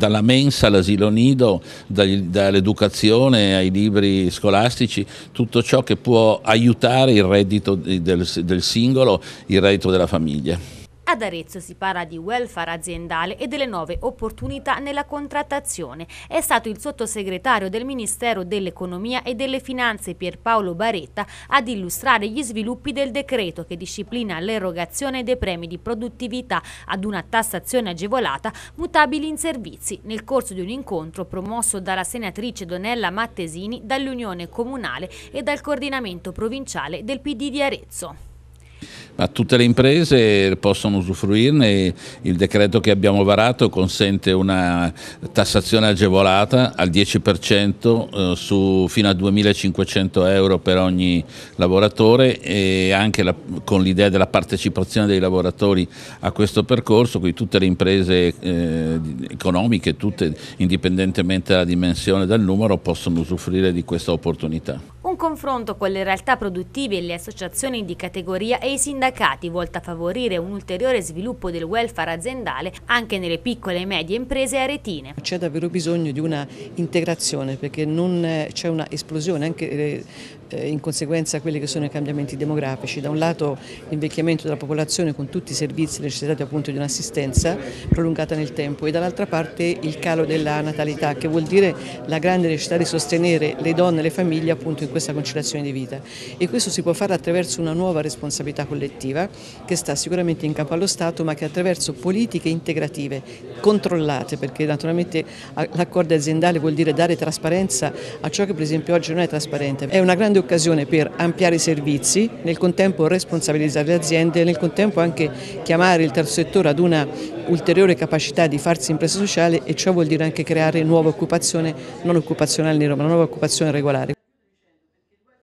dalla mensa all'asilo nido, dall'educazione ai libri scolastici, tutto ciò che può aiutare il reddito del, del singolo, il reddito della famiglia. Ad Arezzo si parla di welfare aziendale e delle nuove opportunità nella contrattazione. È stato il sottosegretario del Ministero dell'Economia e delle Finanze Pierpaolo Baretta ad illustrare gli sviluppi del decreto che disciplina l'erogazione dei premi di produttività ad una tassazione agevolata mutabili in servizi nel corso di un incontro promosso dalla senatrice Donella Mattesini dall'Unione Comunale e dal coordinamento provinciale del PD di Arezzo. Ma tutte le imprese possono usufruirne, il decreto che abbiamo varato consente una tassazione agevolata al 10% eh, su, fino a 2.500 euro per ogni lavoratore e anche la, con l'idea della partecipazione dei lavoratori a questo percorso, quindi tutte le imprese eh, economiche, tutte indipendentemente dalla dimensione e dal numero, possono usufruire di questa opportunità confronto con le realtà produttive, e le associazioni di categoria e i sindacati volta a favorire un ulteriore sviluppo del welfare aziendale anche nelle piccole e medie imprese aretine. C'è davvero bisogno di una integrazione perché non eh, c'è una esplosione anche eh, eh, in conseguenza a quelli che sono i cambiamenti demografici. Da un lato l'invecchiamento della popolazione con tutti i servizi necessitati appunto di un'assistenza prolungata nel tempo e dall'altra parte il calo della natalità che vuol dire la grande necessità di sostenere le donne e le famiglie appunto in questa questa conciliazione di vita e questo si può fare attraverso una nuova responsabilità collettiva che sta sicuramente in capo allo Stato ma che attraverso politiche integrative controllate perché naturalmente l'accordo aziendale vuol dire dare trasparenza a ciò che per esempio oggi non è trasparente. È una grande occasione per ampliare i servizi, nel contempo responsabilizzare le aziende e nel contempo anche chiamare il terzo settore ad una ulteriore capacità di farsi impresa sociale e ciò vuol dire anche creare nuova occupazione non occupazionale di Roma, ma nuova occupazione regolare.